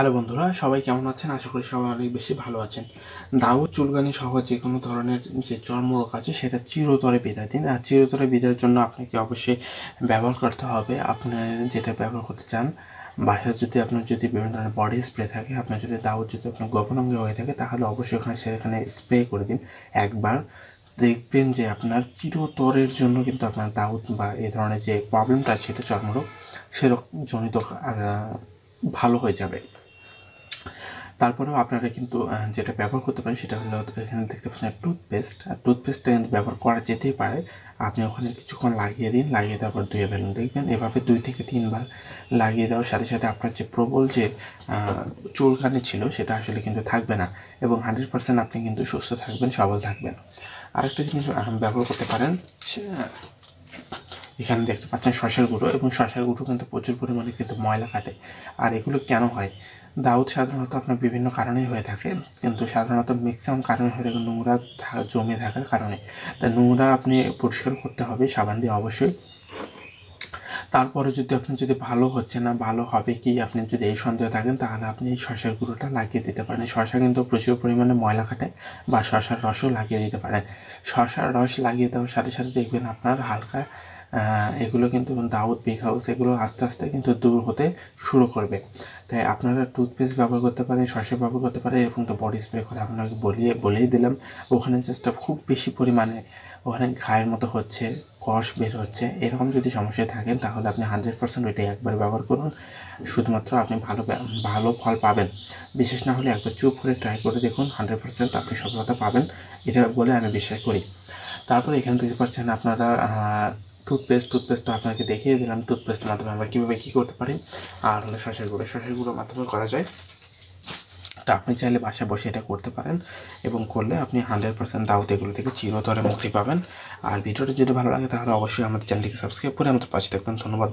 hello বন্ধুরা সবাই কেমন আছেন আশা করি সবাই অনেক বেশি ভালো আছেন দাউদ চুলকানি সহ যে কোনো ধরনের যে চর্মরোগ আছে সেটা চিরতরে বিদায় দিন আর চিরতরে বিদায়ের জন্য আপনাকে অবশ্যই ব্যবহার করতে হবে আপনার যেটা ব্যবহার করতে চান বাসায় যদি আপনার যদি বিভিন্ন ধরনের বডি স্প্রে থাকে আপনার যদি দাউদ যদি আপনার গোপন অঙ্গে হয়ে থাকে তাহলে অবশ্যই ওখানে সেখানে স্প্রে করে দিন একবার দেখবেন যে আপনার চিরতরের জন্য কিন্তু আপনার দাউদ বা এই ধরনের যে প্রবলেমটা সেটা চর্মরোগ সেরকম জনিত ভালো হয়ে যাবে তারপরেও আপনারা কিন্তু যেটা ব্যবহার করতে পারেন সেটা হলো এখানে দেখতে পাচ্ছেন টুথপেস্ট আর টুথপেস্টটা কিন্তু ব্যবহার করা যেতেই পারে আপনি ওখানে কিছুক্ষণ লাগিয়ে দিন লাগিয়ে দেওয়ার পর ধুয়ে ফেলুন দেখবেন এভাবে দুই থেকে তিনবার লাগিয়ে দেওয়ার সাথে সাথে আপনার যে প্রবল যে চুলকানি ছিল সেটা আসলে কিন্তু থাকবে না এবং হান্ড্রেড পার্সেন্ট আপনি কিন্তু সুস্থ থাকবেন সবল থাকবেন আরেকটা জিনিস ব্যবহার করতে পারেন এখানে দেখতে পাচ্ছেন শশার গুঁড়ো এবং শশার গুঁড়ো কিন্তু প্রচুর পরিমাণে কিন্তু ময়লা কাটে আর এগুলো কেন হয় দাউদ সাধারণত আপনার বিভিন্ন কারণেই হয়ে থাকে কিন্তু সাধারণত ম্যাক্সিমাম কারণে হয়ে থাকে নোংরা জমে থাকার কারণে তা নোংরা আপনি পরিষ্কার করতে হবে সাবান দিয়ে অবশ্যই তারপরে যদি আপনি যদি ভালো হচ্ছে না ভালো হবে কি আপনি যদি এই সন্দেহ থাকেন তাহলে আপনি এই শশার গুঁড়োটা লাগিয়ে দিতে পারেন শশা কিন্তু প্রচুর পরিমাণে ময়লা কাটে বা শশার রসও লাগিয়ে দিতে পারেন শশার রস লাগিয়ে দেওয়ার সাথে সাথে দেখবেন আপনার হালকা এগুলো কিন্তু দাউদ বিগ হাউস এগুলো আস্তে আস্তে কিন্তু দূর হতে শুরু করবে তাই আপনারা টুথপেস্ট ব্যবহার করতে পারেন শসে ব্যবহার করতে পারেন এরকম তো বডি স্প্রে কথা আপনাকে বলিয়ে বলেই দিলাম ওখানে চেষ্টা খুব বেশি পরিমাণে ওখানে ঘায়ের মতো হচ্ছে কষ বের হচ্ছে এরকম যদি সমস্যায় থাকেন তাহলে আপনি হান্ড্রেড পার্সেন্ট ওইটাই একবার ব্যবহার করুন শুধুমাত্র আপনি ভালো ভালো ফল পাবেন বিশেষ না হলে একবার চুপ করে ট্রাই করে দেখুন হান্ড্রেড পার্সেন্ট আপনি সফলতা পাবেন এটা বলে আমি বিশ্বাস করি তারপরে এখান থেকে পারছেন আপনারা টুথপেস্ট টুথপেস্ট তো আপনাকে দেখিয়ে দিলাম টুথপেস্টের মাধ্যমে আমরা কীভাবে কী করতে পারি আর হলো শ্বাসের গুঁড়ো শ্বাসের গুঁড়োর মাধ্যমে করা যায় তা আপনি চাইলে বাসায় বসে এটা করতে পারেন এবং করলে আপনি হান্ড্রেড পার্সেন্ট দাউত এগুলো থেকে চিরতরে মুক্তি পাবেন আর ভিডিওটা যদি ভালো লাগে তাহলে অবশ্যই আমাদের চ্যানেলটিকে সাবস্ক্রাইব করে আমাদের পাশে থাকবেন ধন্যবাদ